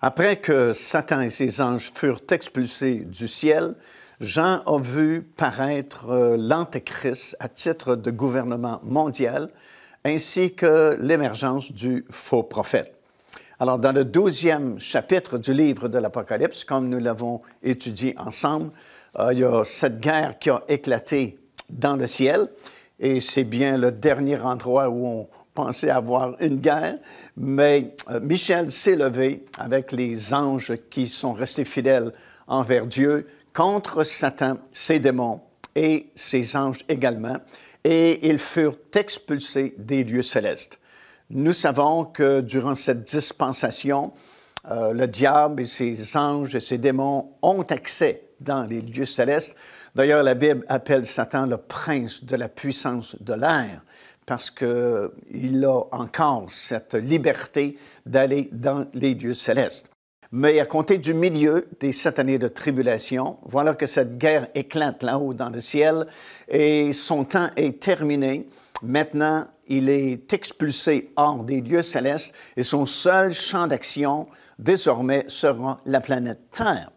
Après que Satan et ses anges furent expulsés du ciel, Jean a vu paraître euh, l'Antéchrist à titre de gouvernement mondial, ainsi que l'émergence du faux prophète. Alors, dans le douzième chapitre du livre de l'Apocalypse, comme nous l'avons étudié ensemble, euh, il y a cette guerre qui a éclaté dans le ciel, et c'est bien le dernier endroit où on, pensait avoir une guerre, mais euh, Michel s'est levé avec les anges qui sont restés fidèles envers Dieu contre Satan, ses démons et ses anges également, et ils furent expulsés des lieux célestes. Nous savons que durant cette dispensation, euh, le diable et ses anges et ses démons ont accès dans les lieux célestes. D'ailleurs, la Bible appelle Satan le prince de la puissance de l'air parce qu'il a encore cette liberté d'aller dans les lieux célestes. Mais à compter du milieu des sept années de tribulation, voilà que cette guerre éclate là-haut dans le ciel et son temps est terminé. Maintenant, il est expulsé hors des lieux célestes et son seul champ d'action désormais sera la planète Terre.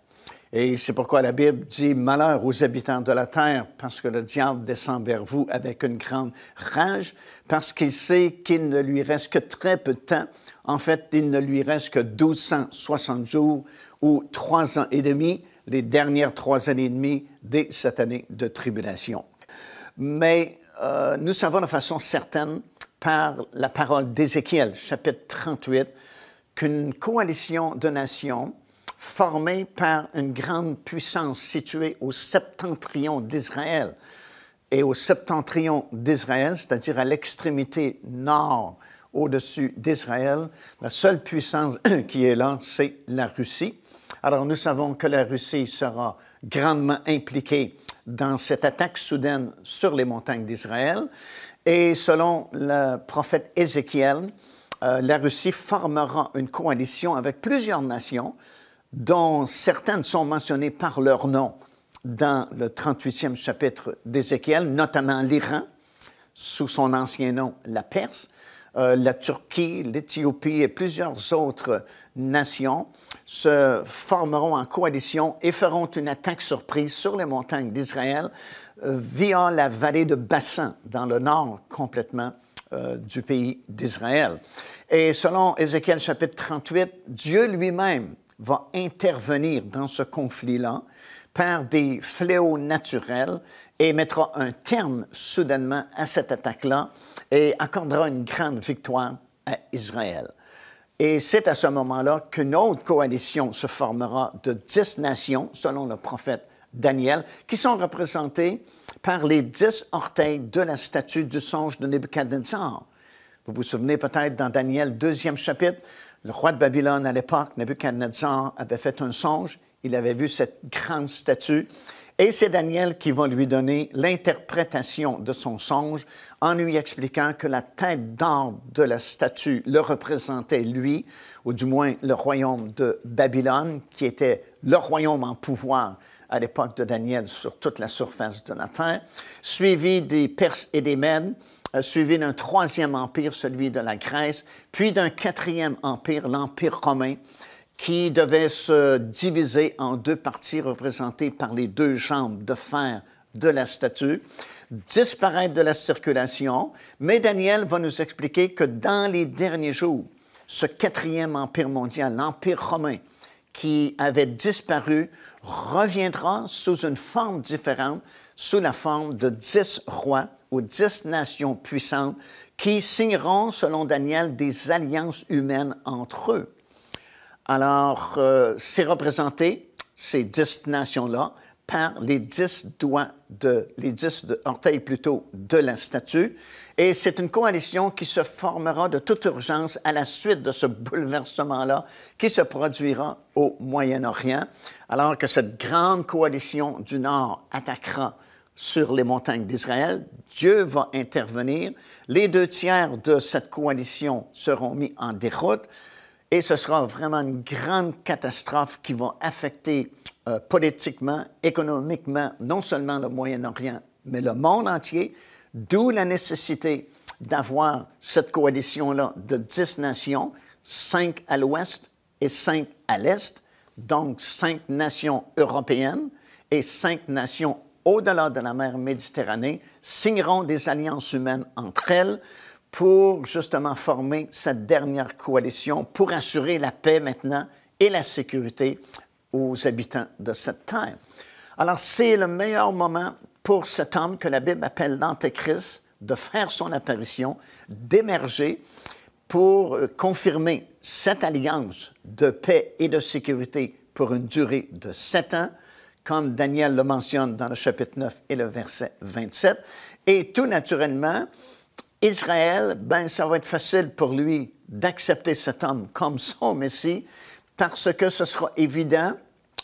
Et c'est pourquoi la Bible dit Malheur aux habitants de la terre, parce que le diable descend vers vous avec une grande rage, parce qu'il sait qu'il ne lui reste que très peu de temps. En fait, il ne lui reste que 1260 jours ou trois ans et demi, les dernières trois années et demi dès cette année de tribulation. Mais euh, nous savons de façon certaine, par la parole d'Ézéchiel, chapitre 38, qu'une coalition de nations formé par une grande puissance située au septentrion d'Israël. Et au septentrion d'Israël, c'est-à-dire à, l'extrémité nord au-dessus d'Israël, la seule puissance qui est là, c'est la Russie. Alors nous savons que la Russie sera grandement impliquée dans cette attaque soudaine sur les montagnes d'Israël. Et selon le prophète Ézéchiel, euh, la Russie formera une coalition avec plusieurs nations, dont certaines sont mentionnées par leur nom dans le 38e chapitre d'Ézéchiel, notamment l'Iran, sous son ancien nom la Perse, euh, la Turquie, l'Éthiopie et plusieurs autres nations se formeront en coalition et feront une attaque surprise sur les montagnes d'Israël euh, via la vallée de Bassin dans le nord complètement euh, du pays d'Israël. Et selon Ézéchiel chapitre 38, Dieu lui-même va intervenir dans ce conflit-là par des fléaux naturels et mettra un terme soudainement à cette attaque-là et accordera une grande victoire à Israël. Et c'est à ce moment-là qu'une autre coalition se formera de dix nations, selon le prophète Daniel, qui sont représentées par les dix orteils de la statue du songe de Nebuchadnezzar. Vous vous souvenez peut-être dans Daniel, deuxième chapitre, le roi de Babylone, à l'époque, Nebuchadnezzar, avait fait un songe. Il avait vu cette grande statue. Et c'est Daniel qui va lui donner l'interprétation de son songe en lui expliquant que la tête d'or de la statue le représentait lui, ou du moins le royaume de Babylone, qui était le royaume en pouvoir à l'époque de Daniel sur toute la surface de la terre, suivi des Perses et des Mèdes, suivi d'un troisième empire, celui de la Grèce, puis d'un quatrième empire, l'Empire romain, qui devait se diviser en deux parties représentées par les deux jambes de fer de la statue, disparaître de la circulation, mais Daniel va nous expliquer que dans les derniers jours, ce quatrième empire mondial, l'Empire romain, qui avait disparu, reviendra sous une forme différente, sous la forme de dix rois aux dix nations puissantes qui signeront, selon Daniel, des alliances humaines entre eux. Alors, euh, c'est représenté, ces dix nations-là, par les dix doigts de, les dix orteils plutôt de la statue. Et c'est une coalition qui se formera de toute urgence à la suite de ce bouleversement-là qui se produira au Moyen-Orient, alors que cette grande coalition du Nord attaquera sur les montagnes d'Israël. Dieu va intervenir. Les deux tiers de cette coalition seront mis en déroute et ce sera vraiment une grande catastrophe qui va affecter euh, politiquement, économiquement, non seulement le Moyen-Orient, mais le monde entier, d'où la nécessité d'avoir cette coalition-là de dix nations, cinq à l'ouest et cinq à l'est, donc cinq nations européennes et cinq nations au-delà de la mer Méditerranée signeront des alliances humaines entre elles pour justement former cette dernière coalition pour assurer la paix maintenant et la sécurité aux habitants de cette terre. Alors c'est le meilleur moment pour cet homme que la Bible appelle l'Antéchrist de faire son apparition, d'émerger pour euh, confirmer cette alliance de paix et de sécurité pour une durée de sept ans comme Daniel le mentionne dans le chapitre 9 et le verset 27. Et tout naturellement, Israël, ben, ça va être facile pour lui d'accepter cet homme comme son Messie, parce que ce sera évident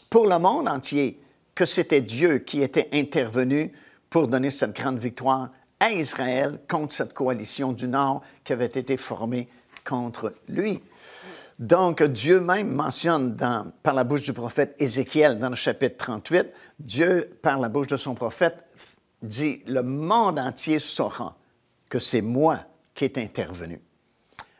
pour le monde entier que c'était Dieu qui était intervenu pour donner cette grande victoire à Israël contre cette coalition du Nord qui avait été formée contre lui. Donc, Dieu même mentionne par la bouche du prophète Ézéchiel dans le chapitre 38, Dieu, par la bouche de son prophète, dit, le monde entier saura que c'est moi qui est intervenu.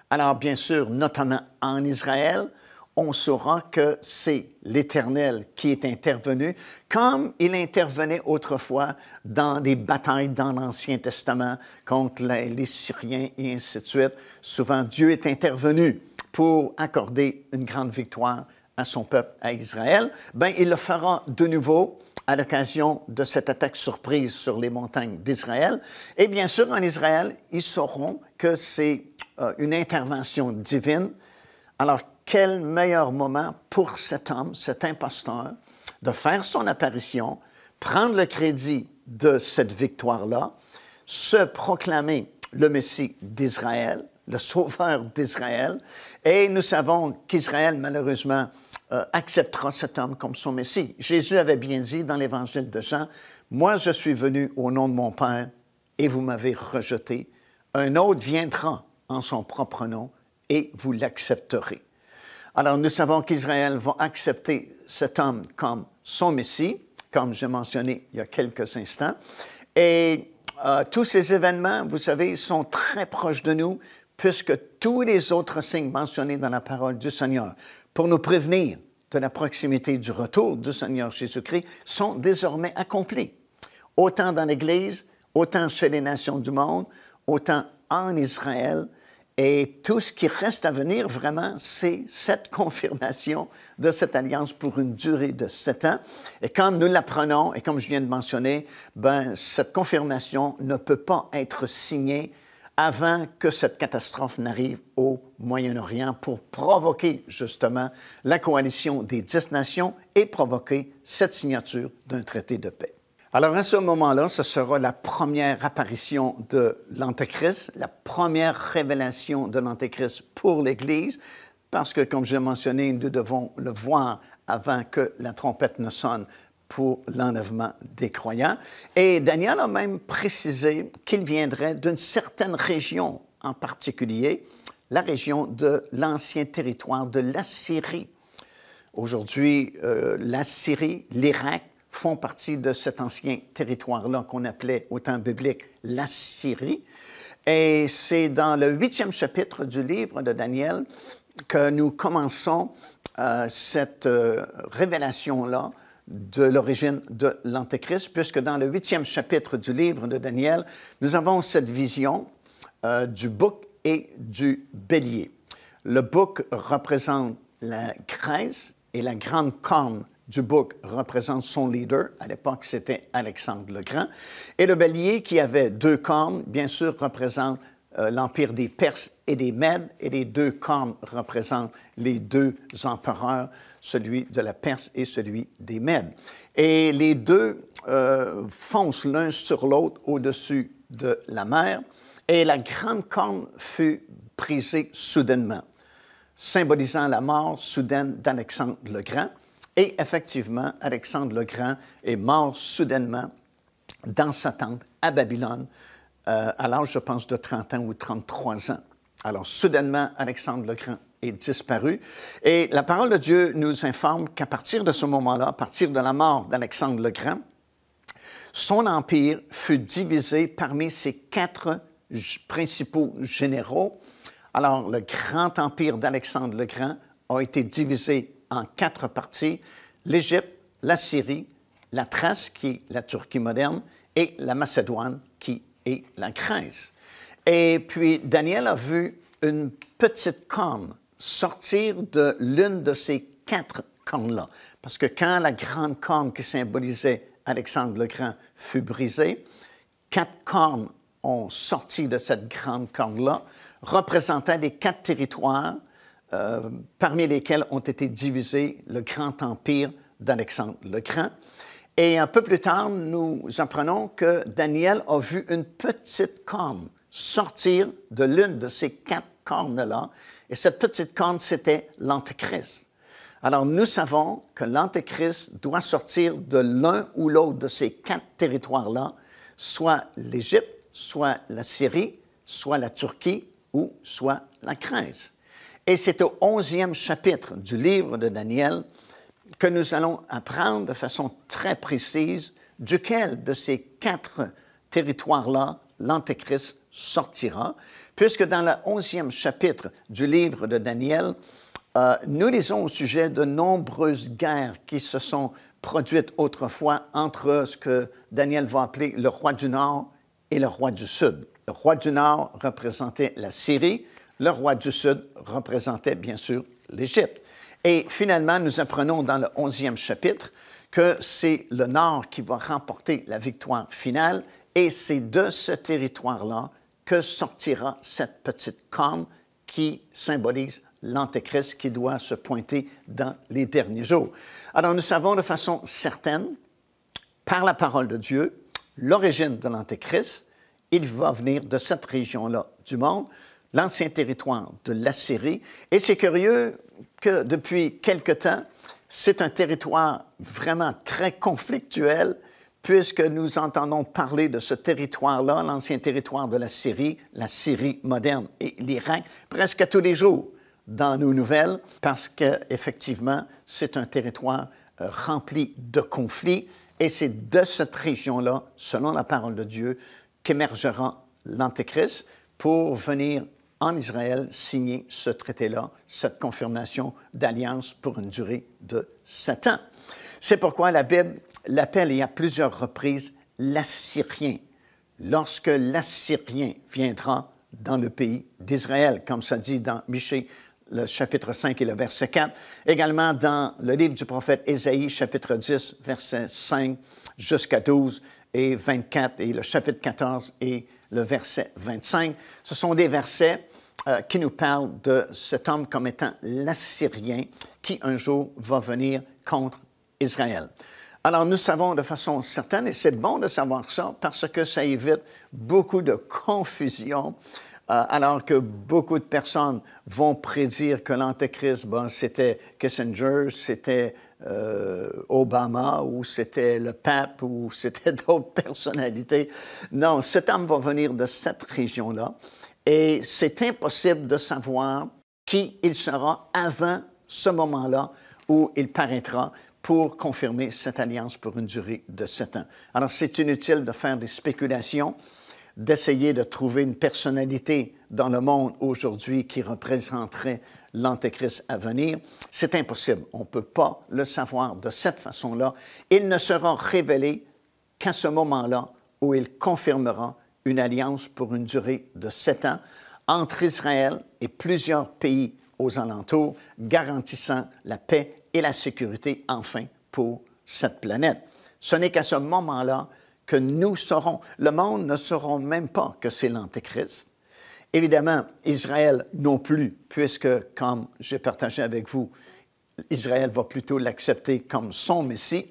Alors, bien sûr, notamment en Israël, on saura que c'est l'Éternel qui est intervenu, comme il intervenait autrefois dans des batailles dans l'Ancien Testament contre les, Syriens et ainsi de suite. Souvent, Dieu est intervenu pour accorder une grande victoire à son peuple, à Israël, ben, il le fera de nouveau à l'occasion de cette attaque surprise sur les montagnes d'Israël. Et bien sûr, en Israël, ils sauront que c'est euh, une intervention divine. Alors, quel meilleur moment pour cet homme, cet imposteur, de faire son apparition, prendre le crédit de cette victoire-là, se proclamer le Messie d'Israël, le sauveur d'Israël. Et nous savons qu'Israël, malheureusement, euh, acceptera cet homme comme son Messie. Jésus avait bien dit dans l'Évangile de Jean, Moi je suis venu au nom de mon Père et vous m'avez rejeté. Un autre viendra en son propre nom et vous l'accepterez. Alors nous savons qu'Israël va accepter cet homme comme son Messie, comme j'ai mentionné il y a quelques instants. Et euh, tous ces événements, vous savez, sont très proches de nous puisque tous les autres signes mentionnés dans la parole du Seigneur pour nous prévenir de la proximité du retour du Seigneur Jésus-Christ sont désormais accomplis, autant dans l'Église, autant chez les nations du monde, autant en Israël. Et tout ce qui reste à venir vraiment, c'est cette confirmation de cette alliance pour une durée de sept ans. Et quand nous l'apprenons, et comme je viens de mentionner, ben, cette confirmation ne peut pas être signée avant que cette catastrophe n'arrive au Moyen-Orient pour provoquer justement la coalition des dix nations et provoquer cette signature d'un traité de paix. Alors à ce moment-là, ce sera la première apparition de l'Antéchrist, la première révélation de l'Antéchrist pour l'Église, parce que comme j'ai mentionné, nous devons le voir avant que la trompette ne sonne pour l'enlèvement des croyants. Et Daniel a même précisé qu'il viendrait d'une certaine région en particulier, la région de l'ancien territoire de l'Assyrie. Aujourd'hui, euh, l'Assyrie, la Syrie, l'Irak font partie de cet ancien territoire-là qu'on appelait au temps biblique la Syrie. Et c'est dans le huitième chapitre du livre de Daniel que nous commençons euh, cette euh, révélation-là de l'origine de l'Antéchrist, puisque dans le huitième chapitre du livre de Daniel, nous avons cette vision euh, du bouc et du bélier. Le bouc représente la Grèce et la grande corne du bouc représente son leader. À l'époque, c'était Alexandre le Grand. Et le bélier, qui avait deux cornes, bien sûr, représente euh, l'empire des Perses et des Mèdes, et les deux cornes représentent les deux empereurs celui de la Perse et celui des Mèdes. Et les deux euh, foncent l'un sur l'autre au-dessus de la mer, et la grande corne fut brisée soudainement, symbolisant la mort soudaine d'Alexandre le Grand. Et effectivement, Alexandre le Grand est mort soudainement dans sa tente à Babylone, euh, à l'âge, je pense, de 30 ans ou 33 ans. Alors, soudainement, Alexandre le Grand est disparu. Et la parole de Dieu nous informe qu'à partir de ce moment-là, à partir de la mort d'Alexandre le Grand, son empire fut divisé parmi ses quatre principaux généraux. Alors, le grand empire d'Alexandre le Grand a été divisé en quatre parties, l'Égypte, la Syrie, la Thrace, qui est la Turquie moderne, et la Macédoine, qui est la Grèce. Et puis, Daniel a vu une petite corne sortir de l'une de ces quatre cornes-là. Parce que quand la grande corne qui symbolisait Alexandre le Grand fut brisée, quatre cornes ont sorti de cette grande corne-là, représentant les quatre territoires euh, parmi lesquels ont été divisés le grand empire d'Alexandre le Grand. Et un peu plus tard, nous apprenons que Daniel a vu une petite corne sortir de l'une de ces quatre cornes-là et cette petite corne, c'était l'Antéchrist. Alors nous savons que l'Antéchrist doit sortir de l'un ou l'autre de ces quatre territoires-là, soit l'Égypte, soit la Syrie, soit la Turquie ou soit la Grèce. Et c'est au onzième chapitre du livre de Daniel que nous allons apprendre de façon très précise duquel de ces quatre territoires-là l'Antéchrist sortira puisque dans le 11e chapitre du livre de Daniel, euh, nous lisons au sujet de nombreuses guerres qui se sont produites autrefois entre ce que Daniel va appeler le roi du Nord et le roi du Sud. Le roi du Nord représentait la Syrie, le roi du Sud représentait bien sûr l'Égypte. Et finalement, nous apprenons dans le 11e chapitre que c'est le Nord qui va remporter la victoire finale et c'est de ce territoire-là que sortira cette petite corne qui symbolise l'Antéchrist qui doit se pointer dans les derniers jours. Alors nous savons de façon certaine, par la parole de Dieu, l'origine de l'Antéchrist. Il va venir de cette région-là du monde, l'ancien territoire de l'Assyrie. Et c'est curieux que depuis quelque temps, c'est un territoire vraiment très conflictuel puisque nous entendons parler de ce territoire-là, l'ancien territoire de la Syrie, la Syrie moderne et l'Irak, presque tous les jours dans nos nouvelles, parce qu'effectivement, c'est un territoire euh, rempli de conflits, et c'est de cette région-là, selon la parole de Dieu, qu'émergera l'Antéchrist pour venir en Israël signer ce traité-là, cette confirmation d'alliance pour une durée de sept ans. C'est pourquoi la Bible l'appelle et à plusieurs reprises l'Assyrien, lorsque l'Assyrien viendra dans le pays d'Israël, comme ça dit dans Michée, le chapitre 5 et le verset 4, également dans le livre du prophète Ésaïe, chapitre 10, verset 5 jusqu'à 12 et 24, et le chapitre 14 et le verset 25. Ce sont des versets euh, qui nous parlent de cet homme comme étant l'Assyrien qui un jour va venir contre Israël. Alors, nous savons de façon certaine, et c'est bon de savoir ça, parce que ça évite beaucoup de confusion, euh, alors que beaucoup de personnes vont prédire que l'Antéchrist, ben, c'était Kissinger, c'était euh, Obama, ou c'était le pape, ou c'était d'autres personnalités. Non, cet homme va venir de cette région-là, et c'est impossible de savoir qui il sera avant ce moment-là où il paraîtra pour confirmer cette alliance pour une durée de sept ans. Alors, c'est inutile de faire des spéculations, d'essayer de trouver une personnalité dans le monde aujourd'hui qui représenterait l'Antéchrist à venir. C'est impossible. On ne peut pas le savoir de cette façon-là. Il ne sera révélé qu'à ce moment-là où il confirmera une alliance pour une durée de sept ans entre Israël et plusieurs pays aux alentours, garantissant la paix et la sécurité, enfin, pour cette planète. Ce n'est qu'à ce moment-là que nous saurons. Le monde ne saura même pas que c'est l'Antéchrist. Évidemment, Israël non plus, puisque, comme j'ai partagé avec vous, Israël va plutôt l'accepter comme son Messie.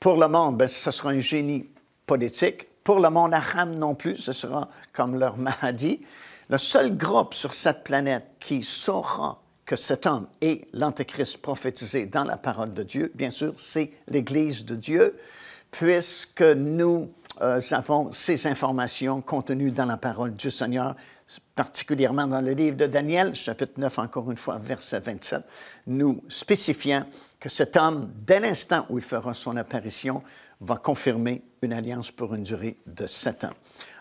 Pour le monde, ben, ce sera un génie politique. Pour le monde arabe non plus, ce sera comme leur Mahdi. Le seul groupe sur cette planète qui saura que cet homme est l'Antéchrist prophétisé dans la parole de Dieu, bien sûr, c'est l'Église de Dieu, puisque nous euh, avons ces informations contenues dans la parole du Seigneur, particulièrement dans le livre de Daniel, chapitre 9, encore une fois, verset 27, nous spécifiant que cet homme, dès l'instant où il fera son apparition, va confirmer une alliance pour une durée de sept ans.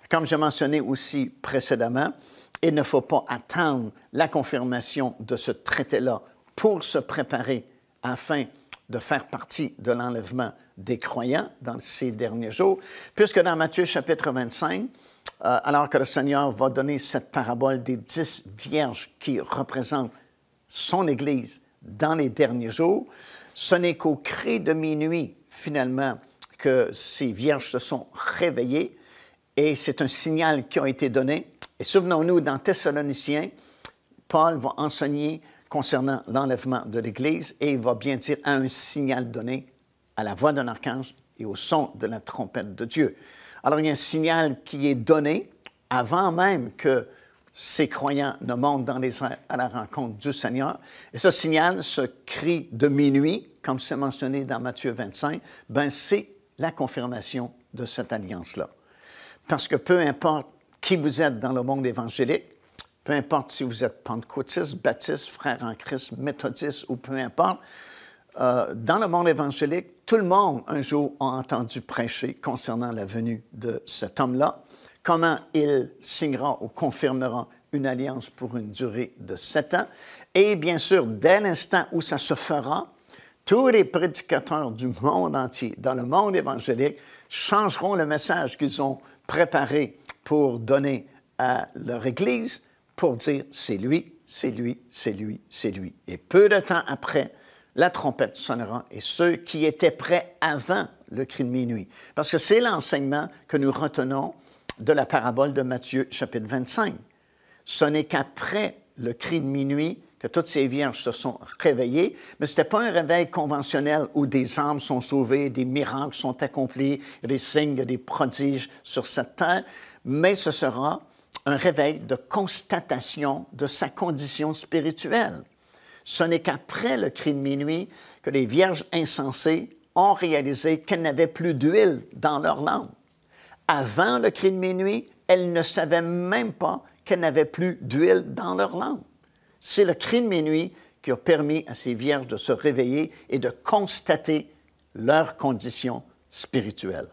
Comme j'ai mentionné aussi précédemment, il ne faut pas attendre la confirmation de ce traité-là pour se préparer afin de faire partie de l'enlèvement des croyants dans ces derniers jours, puisque dans Matthieu chapitre 25, euh, alors que le Seigneur va donner cette parabole des dix vierges qui représentent son Église dans les derniers jours, ce n'est qu'au cri de minuit, finalement, que ces vierges se sont réveillées, et c'est un signal qui a été donné et souvenons-nous, dans Thessaloniciens, Paul va enseigner concernant l'enlèvement de l'Église et il va bien dire à un signal donné, à la voix d'un archange et au son de la trompette de Dieu. Alors il y a un signal qui est donné avant même que ces croyants ne montent dans les airs à la rencontre du Seigneur. Et ce signal, ce cri de minuit, comme c'est mentionné dans Matthieu 25, ben c'est la confirmation de cette alliance-là. Parce que peu importe qui vous êtes dans le monde évangélique, peu importe si vous êtes pentecôtiste, baptiste, frère en Christ, méthodiste ou peu importe, euh, dans le monde évangélique, tout le monde un jour a entendu prêcher concernant la venue de cet homme-là, comment il signera ou confirmera une alliance pour une durée de sept ans. Et bien sûr, dès l'instant où ça se fera, tous les prédicateurs du monde entier, dans le monde évangélique, changeront le message qu'ils ont préparé pour donner à leur Église pour dire c'est lui, c'est lui, c'est lui, c'est lui. Et peu de temps après, la trompette sonnera et ceux qui étaient prêts avant le cri de minuit. Parce que c'est l'enseignement que nous retenons de la parabole de Matthieu chapitre 25. Ce n'est qu'après le cri de minuit que toutes ces vierges se sont réveillées, mais ce n'était pas un réveil conventionnel où des âmes sont sauvées, des miracles sont accomplis, des signes, des prodiges sur cette terre, mais ce sera un réveil de constatation de sa condition spirituelle. Ce n'est qu'après le cri de minuit que les vierges insensées ont réalisé qu'elles n'avaient plus d'huile dans leur langue. Avant le cri de minuit, elles ne savaient même pas qu'elles n'avaient plus d'huile dans leur langue. C'est le cri de minuit qui a permis à ces vierges de se réveiller et de constater leur condition spirituelle.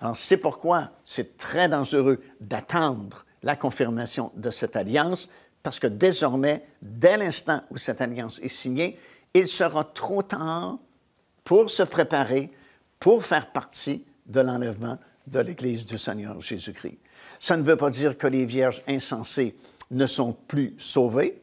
Alors c'est pourquoi c'est très dangereux d'attendre la confirmation de cette alliance, parce que désormais, dès l'instant où cette alliance est signée, il sera trop tard pour se préparer, pour faire partie de l'enlèvement de l'Église du Seigneur Jésus-Christ. Ça ne veut pas dire que les vierges insensées ne sont plus sauvées,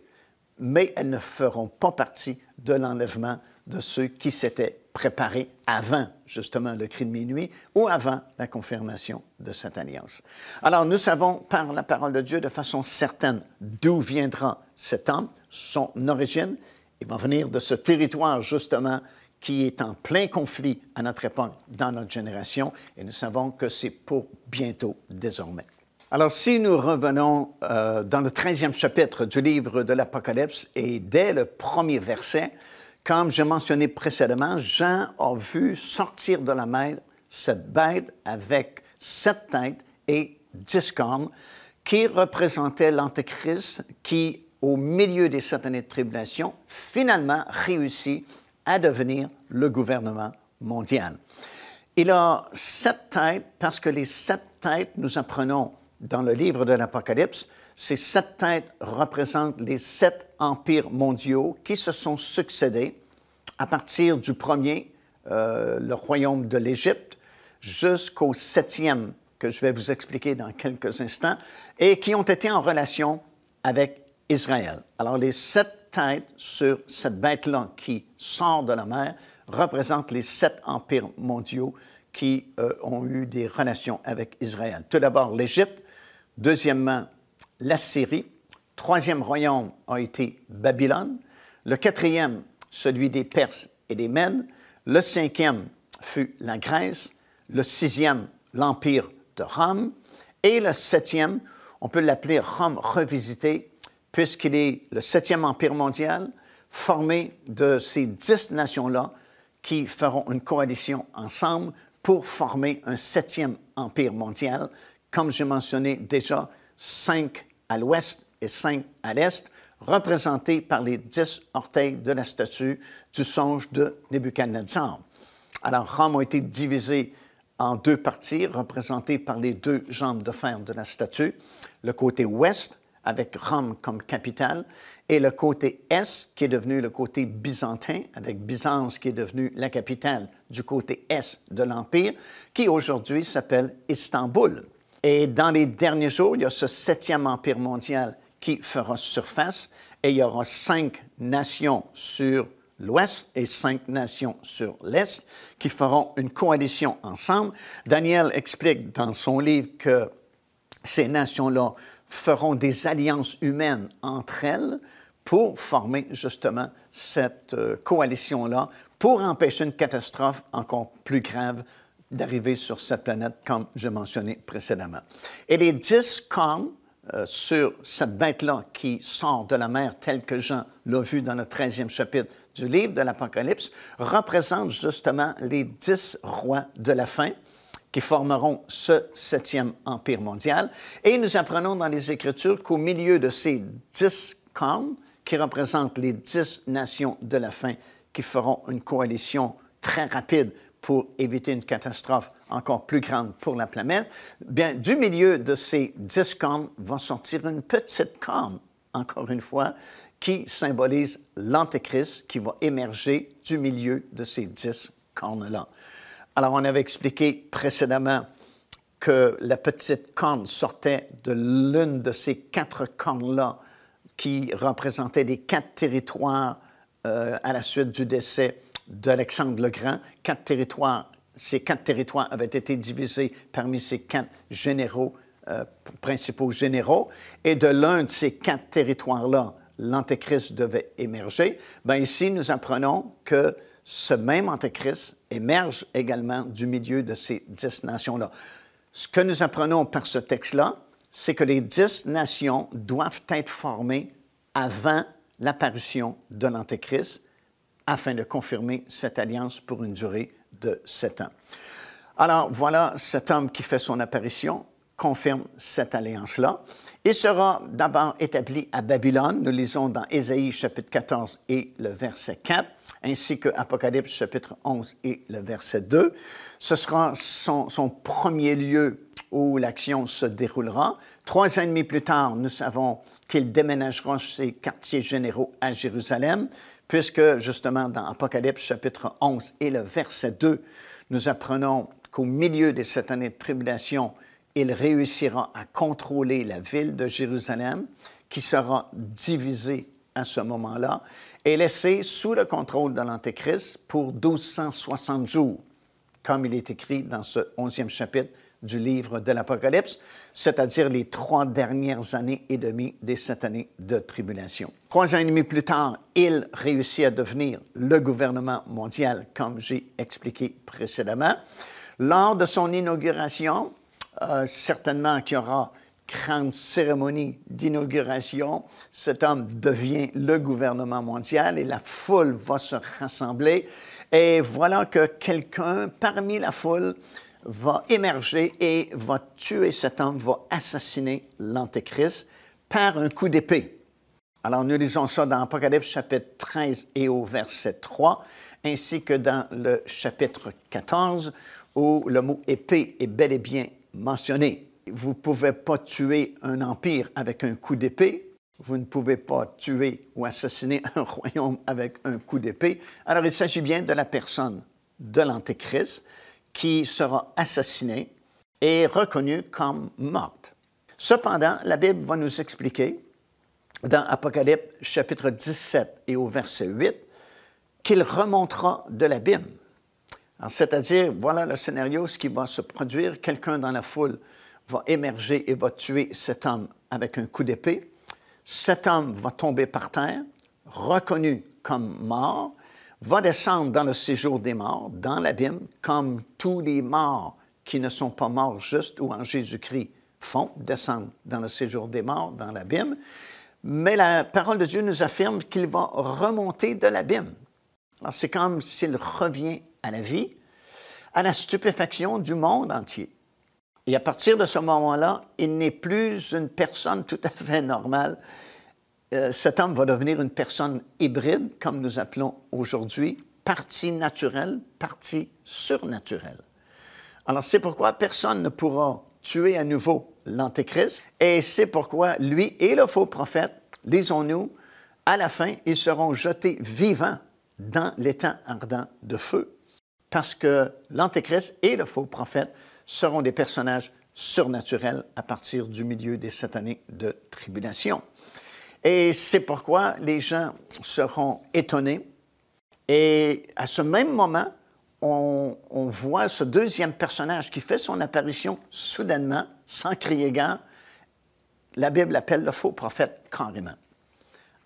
mais elles ne feront pas partie de l'enlèvement de ceux qui s'étaient préparés avant justement le cri de minuit ou avant la confirmation de cette alliance. Alors nous savons par la parole de Dieu de façon certaine d'où viendra cet homme, son origine. Il va venir de ce territoire justement qui est en plein conflit à notre époque, dans notre génération, et nous savons que c'est pour bientôt désormais. Alors, si nous revenons euh, dans le 13e chapitre du livre de l'Apocalypse et dès le premier verset, comme j'ai mentionné précédemment, Jean a vu sortir de la mer cette bête avec sept têtes et dix cornes qui représentait l'Antéchrist qui, au milieu des sept années de tribulation, finalement réussit à devenir le gouvernement mondial. Il a sept têtes parce que les sept têtes, nous apprenons, dans le livre de l'Apocalypse, ces sept têtes représentent les sept empires mondiaux qui se sont succédés à partir du premier, euh, le royaume de l'Égypte, jusqu'au septième, que je vais vous expliquer dans quelques instants, et qui ont été en relation avec Israël. Alors les sept têtes sur cette bête-là qui sort de la mer représentent les sept empires mondiaux qui euh, ont eu des relations avec Israël. Tout d'abord l'Égypte, Deuxièmement, la Syrie. Troisième royaume a été Babylone. Le quatrième, celui des Perses et des Mènes. Le cinquième fut la Grèce. Le sixième, l'Empire de Rome. Et le septième, on peut l'appeler Rome revisité, puisqu'il est le septième empire mondial, formé de ces dix nations-là qui feront une coalition ensemble pour former un septième empire mondial comme j'ai mentionné déjà, cinq à l'ouest et cinq à l'est, représentés par les dix orteils de la statue du songe de Nebuchadnezzar. Alors, Rome a été divisée en deux parties, représentées par les deux jambes de fer de la statue. Le côté ouest, avec Rome comme capitale, et le côté est, qui est devenu le côté byzantin, avec Byzance qui est devenue la capitale du côté est de l'Empire, qui aujourd'hui s'appelle Istanbul. Et dans les derniers jours, il y a ce septième empire mondial qui fera surface et il y aura cinq nations sur l'Ouest et cinq nations sur l'Est qui feront une coalition ensemble. Daniel explique dans son livre que ces nations-là feront des alliances humaines entre elles pour former justement cette euh, coalition-là, pour empêcher une catastrophe encore plus grave d'arriver sur cette planète, comme je mentionnais précédemment. Et les dix cornes euh, sur cette bête-là qui sort de la mer, telle que Jean l'a vu dans le 13e chapitre du livre de l'Apocalypse, représentent justement les dix rois de la fin qui formeront ce septième empire mondial. Et nous apprenons dans les Écritures qu'au milieu de ces dix cornes, qui représentent les dix nations de la fin, qui feront une coalition très rapide pour éviter une catastrophe encore plus grande pour la planète, bien, du milieu de ces dix cornes va sortir une petite corne, encore une fois, qui symbolise l'Antéchrist qui va émerger du milieu de ces dix cornes-là. Alors, on avait expliqué précédemment que la petite corne sortait de l'une de ces quatre cornes-là qui représentaient les quatre territoires euh, à la suite du décès d'Alexandre le Grand. Quatre territoires, ces quatre territoires avaient été divisés parmi ces quatre généraux, euh, principaux généraux. Et de l'un de ces quatre territoires-là, l'Antéchrist devait émerger. Ben ici, nous apprenons que ce même Antéchrist émerge également du milieu de ces dix nations-là. Ce que nous apprenons par ce texte-là, c'est que les dix nations doivent être formées avant l'apparition de l'Antéchrist afin de confirmer cette alliance pour une durée de sept ans. Alors voilà cet homme qui fait son apparition, confirme cette alliance-là. Il sera d'abord établi à Babylone, nous lisons dans Ésaïe chapitre 14 et le verset 4 ainsi que Apocalypse chapitre 11 et le verset 2. Ce sera son, premier lieu où l'action se déroulera. Trois ans et demi plus tard, nous savons qu'il déménagera ses quartiers généraux à Jérusalem, puisque justement dans Apocalypse chapitre 11 et le verset 2, nous apprenons qu'au milieu de cette année de tribulation, il réussira à contrôler la ville de Jérusalem, qui sera divisée à ce moment-là, est laissé sous le contrôle de l'Antéchrist pour 1260 jours, comme il est écrit dans ce 11e chapitre du livre de l'Apocalypse, c'est-à-dire les trois dernières années et demie des sept années de tribulation. Trois ans et demi plus tard, il réussit à devenir le gouvernement mondial, comme j'ai expliqué précédemment. Lors de son inauguration, euh, certainement qu'il y aura grande cérémonie d'inauguration, cet homme devient le gouvernement mondial et la foule va se rassembler. Et voilà que quelqu'un parmi la foule va émerger et va tuer cet homme, va assassiner l'Antéchrist par un coup d'épée. Alors nous lisons ça dans Apocalypse chapitre 13 et au verset 3, ainsi que dans le chapitre 14 où le mot épée est bel et bien mentionné. Vous ne pouvez pas tuer un empire avec un coup d'épée. Vous ne pouvez pas tuer ou assassiner un royaume avec un coup d'épée. Alors, il s'agit bien de la personne de l'Antéchrist qui sera assassinée et reconnue comme morte. Cependant, la Bible va nous expliquer dans Apocalypse chapitre 17 et au verset 8 qu'il remontera de l'abîme. C'est-à-dire, voilà le scénario, ce qui va se produire, quelqu'un dans la foule va émerger et va tuer cet homme avec un coup d'épée. Cet homme va tomber par terre, reconnu comme mort, va descendre dans le séjour des morts, dans l'abîme, comme tous les morts qui ne sont pas morts juste ou en Jésus-Christ font, descendre dans le séjour des morts, dans l'abîme. Mais la parole de Dieu nous affirme qu'il va remonter de l'abîme. Alors c'est comme s'il revient à la vie, à la stupéfaction du monde entier. Et à partir de ce moment-là, il n'est plus une personne tout à fait normale. Euh, cet homme va devenir une personne hybride, comme nous appelons aujourd'hui, partie naturelle, partie surnaturelle. Alors c'est pourquoi personne ne pourra tuer à nouveau l'Antéchrist, et c'est pourquoi lui et le faux prophète, lisons-nous, à la fin, ils seront jetés vivants dans l'étang ardent de feu, parce que l'Antéchrist et le faux prophète seront des personnages surnaturels à partir du milieu des sept années de tribulation. Et c'est pourquoi les gens seront étonnés. Et à ce même moment, on, voit ce deuxième personnage qui fait son apparition soudainement, sans crier gare. La Bible appelle le faux prophète carrément.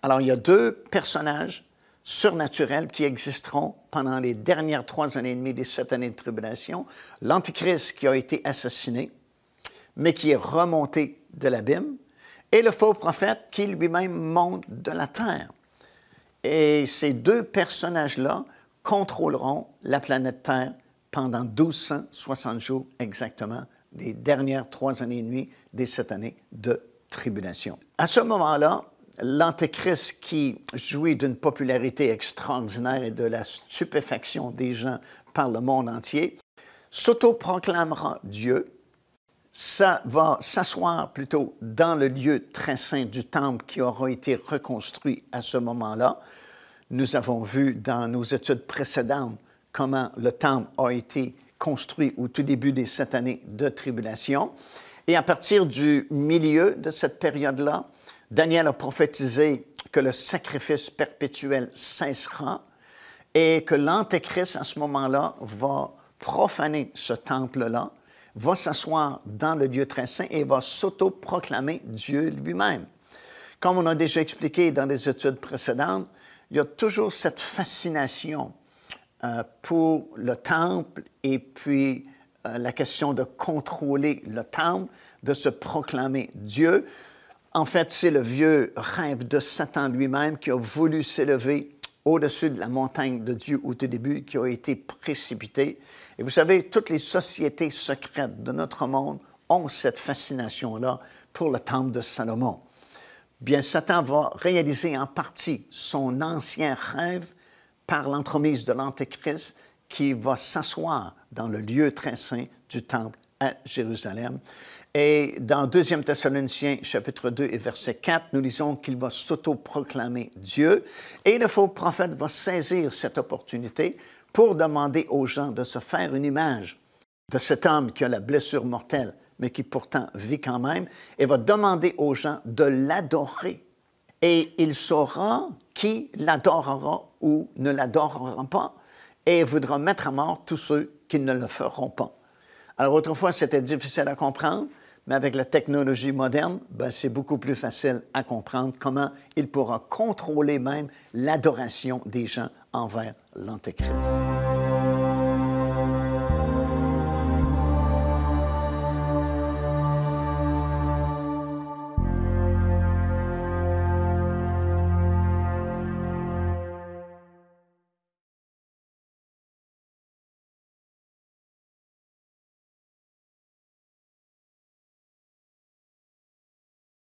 Alors, il y a deux personnages surnaturels qui existeront pendant les dernières trois années et demie des sept années de tribulation. L'Antichrist qui a été assassiné, mais qui est remonté de l'abîme, et le faux prophète qui lui-même monte de la terre. Et ces deux personnages-là contrôleront la planète Terre pendant 1260 jours exactement, des dernières trois années et demie des sept années de tribulation. À ce moment-là, l'Antéchrist qui jouit d'une popularité extraordinaire et de la stupéfaction des gens par le monde entier, s'autoproclamera Dieu, ça va s'asseoir plutôt dans le lieu très saint du temple qui aura été reconstruit à ce moment-là. Nous avons vu dans nos études précédentes comment le temple a été construit au tout début des sept années de tribulation. Et à partir du milieu de cette période-là, Daniel a prophétisé que le sacrifice perpétuel cessera et que l'Antéchrist, à ce moment-là, va profaner ce temple-là, va s'asseoir dans le Dieu très saint et va s'auto-proclamer Dieu lui-même. Comme on a déjà expliqué dans les études précédentes, il y a toujours cette fascination euh, pour le temple et puis euh, la question de contrôler le temple, de se proclamer Dieu. En fait, c'est le vieux rêve de Satan lui-même qui a voulu s'élever au-dessus de la montagne de Dieu au tout début, qui a été précipité. Et vous savez, toutes les sociétés secrètes de notre monde ont cette fascination-là pour le temple de Salomon. Bien, Satan va réaliser en partie son ancien rêve par l'entremise de l'Antéchrist qui va s'asseoir dans le lieu très saint du temple à Jérusalem. Et dans 2 Thessaloniciens, chapitre 2 et verset 4, nous lisons qu'il va s'auto-proclamer Dieu. Et le faux prophète va saisir cette opportunité pour demander aux gens de se faire une image de cet homme qui a la blessure mortelle, mais qui pourtant vit quand même, et va demander aux gens de l'adorer. Et il saura qui l'adorera ou ne l'adorera pas, et voudra mettre à mort tous ceux qui ne le feront pas. Alors autrefois, c'était difficile à comprendre, mais avec la technologie moderne, ben, c'est beaucoup plus facile à comprendre comment il pourra contrôler même l'adoration des gens envers l'Antéchrist.